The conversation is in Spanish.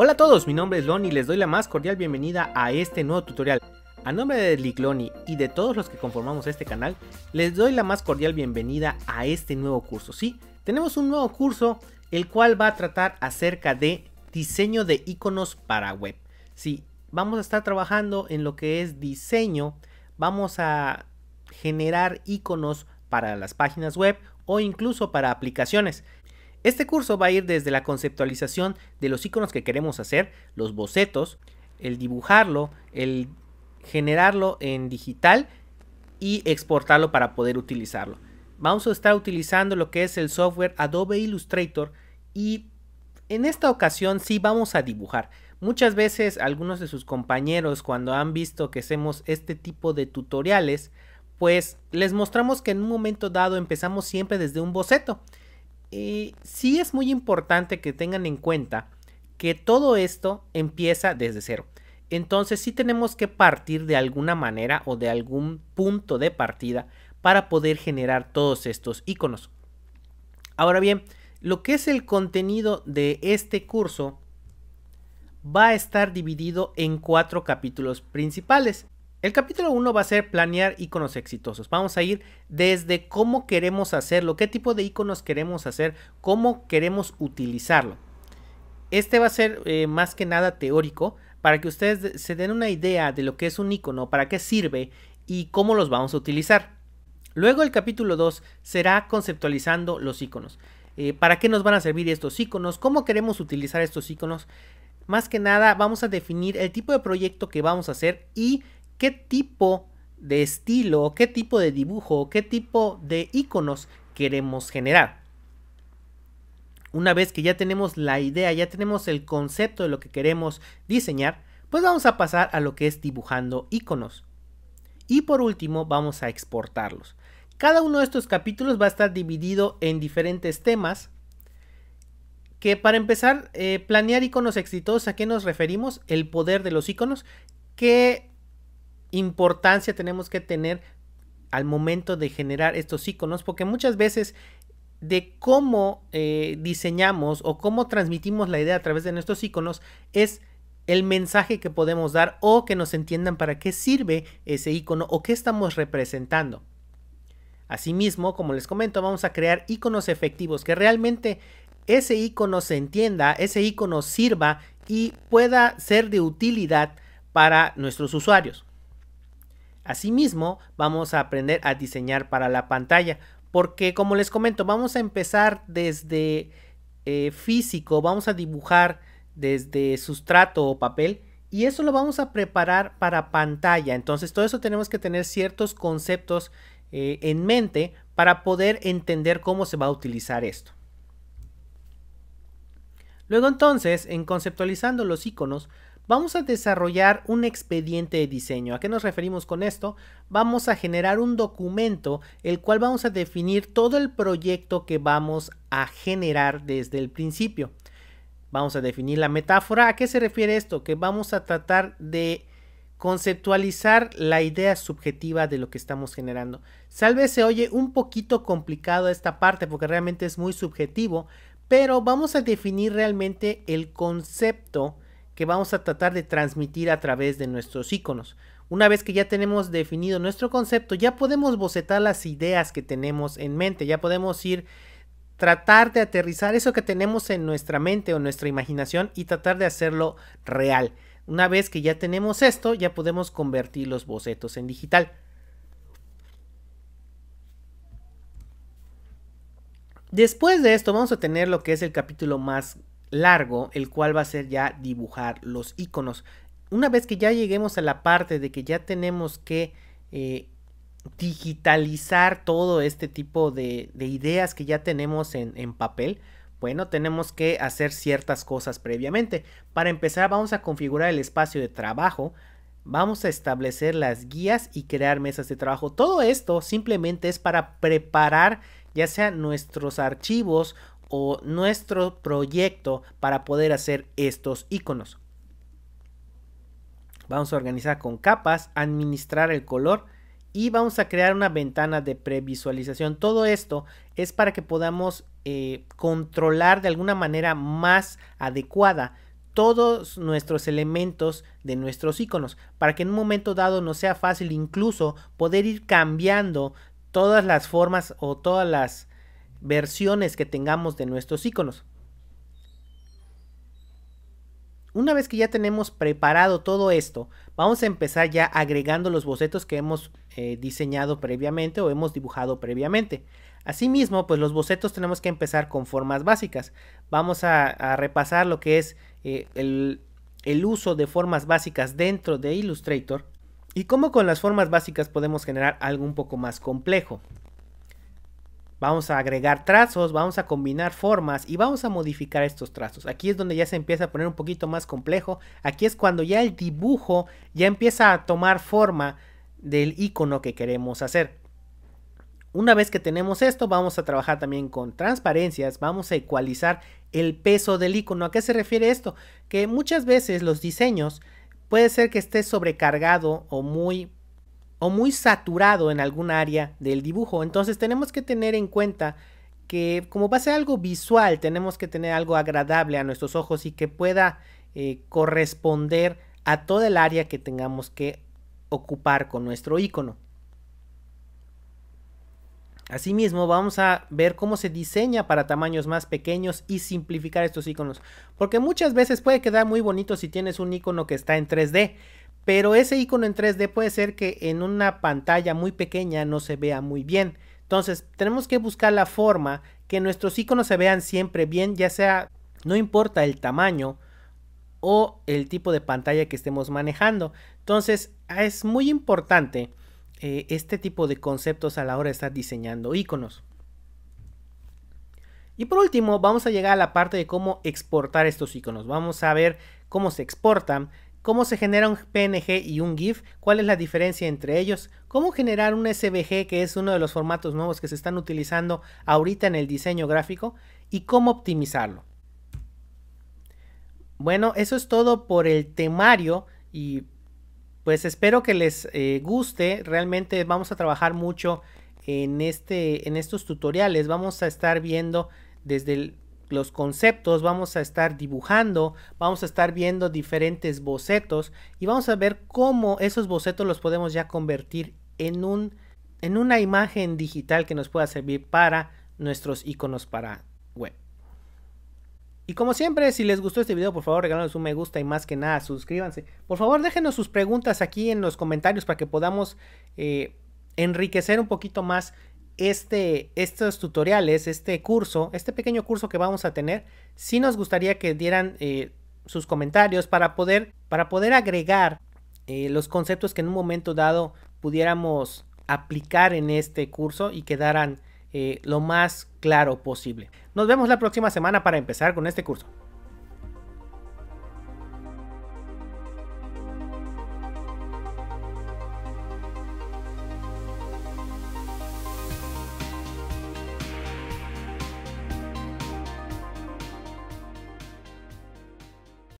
Hola a todos, mi nombre es Loni y les doy la más cordial bienvenida a este nuevo tutorial. A nombre de Ligloni y de todos los que conformamos este canal, les doy la más cordial bienvenida a este nuevo curso. Sí, tenemos un nuevo curso el cual va a tratar acerca de diseño de iconos para web. Sí, vamos a estar trabajando en lo que es diseño, vamos a generar iconos para las páginas web o incluso para aplicaciones. Este curso va a ir desde la conceptualización de los iconos que queremos hacer, los bocetos, el dibujarlo, el generarlo en digital y exportarlo para poder utilizarlo. Vamos a estar utilizando lo que es el software Adobe Illustrator y en esta ocasión sí vamos a dibujar. Muchas veces algunos de sus compañeros cuando han visto que hacemos este tipo de tutoriales, pues les mostramos que en un momento dado empezamos siempre desde un boceto. Y sí es muy importante que tengan en cuenta que todo esto empieza desde cero. Entonces sí tenemos que partir de alguna manera o de algún punto de partida para poder generar todos estos iconos. Ahora bien, lo que es el contenido de este curso va a estar dividido en cuatro capítulos principales. El capítulo 1 va a ser planear iconos exitosos. Vamos a ir desde cómo queremos hacerlo, qué tipo de iconos queremos hacer, cómo queremos utilizarlo. Este va a ser eh, más que nada teórico para que ustedes se den una idea de lo que es un icono, para qué sirve y cómo los vamos a utilizar. Luego el capítulo 2 será conceptualizando los iconos. Eh, ¿Para qué nos van a servir estos iconos? ¿Cómo queremos utilizar estos iconos? Más que nada vamos a definir el tipo de proyecto que vamos a hacer y qué tipo de estilo, qué tipo de dibujo, qué tipo de iconos queremos generar. Una vez que ya tenemos la idea, ya tenemos el concepto de lo que queremos diseñar, pues vamos a pasar a lo que es dibujando iconos. Y por último vamos a exportarlos. Cada uno de estos capítulos va a estar dividido en diferentes temas. Que para empezar, eh, planear iconos exitosos, ¿a qué nos referimos? El poder de los iconos, que importancia tenemos que tener al momento de generar estos iconos, porque muchas veces de cómo eh, diseñamos o cómo transmitimos la idea a través de nuestros iconos es el mensaje que podemos dar o que nos entiendan para qué sirve ese icono o qué estamos representando. Asimismo, como les comento, vamos a crear iconos efectivos que realmente ese icono se entienda, ese icono sirva y pueda ser de utilidad para nuestros usuarios. Asimismo, vamos a aprender a diseñar para la pantalla, porque como les comento, vamos a empezar desde eh, físico, vamos a dibujar desde sustrato o papel y eso lo vamos a preparar para pantalla. Entonces, todo eso tenemos que tener ciertos conceptos eh, en mente para poder entender cómo se va a utilizar esto. Luego entonces, en conceptualizando los iconos, vamos a desarrollar un expediente de diseño. ¿A qué nos referimos con esto? Vamos a generar un documento el cual vamos a definir todo el proyecto que vamos a generar desde el principio. Vamos a definir la metáfora. ¿A qué se refiere esto? Que vamos a tratar de conceptualizar la idea subjetiva de lo que estamos generando. Tal vez se oye un poquito complicado esta parte porque realmente es muy subjetivo, pero vamos a definir realmente el concepto que vamos a tratar de transmitir a través de nuestros iconos. Una vez que ya tenemos definido nuestro concepto, ya podemos bocetar las ideas que tenemos en mente, ya podemos ir tratar de aterrizar eso que tenemos en nuestra mente o nuestra imaginación y tratar de hacerlo real. Una vez que ya tenemos esto, ya podemos convertir los bocetos en digital. Después de esto vamos a tener lo que es el capítulo más largo, el cual va a ser ya dibujar los iconos. Una vez que ya lleguemos a la parte de que ya tenemos que eh, digitalizar todo este tipo de, ideas que ya tenemos en, en papel, bueno, tenemos que hacer ciertas cosas previamente. Para empezar, vamos a configurar el espacio de trabajo, vamos a establecer las guías y crear mesas de trabajo. Todo esto simplemente es para preparar ya sea nuestros archivos o nuestro proyecto para poder hacer estos iconos. Vamos a organizar con capas, administrar el color y vamos a crear una ventana de previsualización. Todo esto es para que podamos eh, controlar de alguna manera más adecuada todos nuestros elementos de nuestros iconos para que en un momento dado no sea fácil incluso poder ir cambiando todas las formas o todas las versiones que tengamos de nuestros iconos. Una vez que ya tenemos preparado todo esto, vamos a empezar ya agregando los bocetos que hemos eh, diseñado previamente o hemos dibujado previamente. Asimismo, pues los bocetos tenemos que empezar con formas básicas. Vamos a, repasar lo que es eh, el uso de formas básicas dentro de Illustrator y cómo con las formas básicas podemos generar algo un poco más complejo. Vamos a agregar trazos, vamos a combinar formas y vamos a modificar estos trazos. Aquí es donde ya se empieza a poner un poquito más complejo. Aquí es cuando ya el dibujo ya empieza a tomar forma del icono que queremos hacer. Una vez que tenemos esto, vamos a trabajar también con transparencias, vamos a ecualizar el peso del icono. ¿A qué se refiere esto? Que muchas veces los diseños puede ser que esté sobrecargado o muy o muy saturado en algún área del dibujo. Entonces tenemos que tener en cuenta que como va a ser algo visual, tenemos que tener algo agradable a nuestros ojos y que pueda eh, corresponder a toda el área que tengamos que ocupar con nuestro icono. Asimismo, vamos a ver cómo se diseña para tamaños más pequeños y simplificar estos iconos. Porque muchas veces puede quedar muy bonito si tienes un icono que está en 3D, pero ese icono en 3D puede ser que en una pantalla muy pequeña no se vea muy bien. Entonces tenemos que buscar la forma que nuestros iconos se vean siempre bien, ya sea no importa el tamaño o el tipo de pantalla que estemos manejando. Entonces ah, es muy importante eh, este tipo de conceptos a la hora de estar diseñando iconos. Y por último vamos a llegar a la parte de cómo exportar estos iconos. Vamos a ver cómo se exportan cómo se genera un PNG y un GIF, cuál es la diferencia entre ellos, cómo generar un SVG que es uno de los formatos nuevos que se están utilizando ahorita en el diseño gráfico y cómo optimizarlo. Bueno, eso es todo por el temario y pues espero que les eh, guste. Realmente vamos a trabajar mucho en, este, en estos tutoriales. Vamos a estar viendo desde el los conceptos, vamos a estar dibujando, vamos a estar viendo diferentes bocetos y vamos a ver cómo esos bocetos los podemos ya convertir en, un, en una imagen digital que nos pueda servir para nuestros iconos para web. Y como siempre, si les gustó este video, por favor regálanos un me gusta y más que nada suscríbanse. Por favor déjenos sus preguntas aquí en los comentarios para que podamos eh, enriquecer un poquito más este, estos tutoriales, este curso, este pequeño curso que vamos a tener, si nos gustaría que dieran eh, sus comentarios para poder, para poder agregar eh, los conceptos que en un momento dado pudiéramos aplicar en este curso y quedaran eh, lo más claro posible. Nos vemos la próxima semana para empezar con este curso.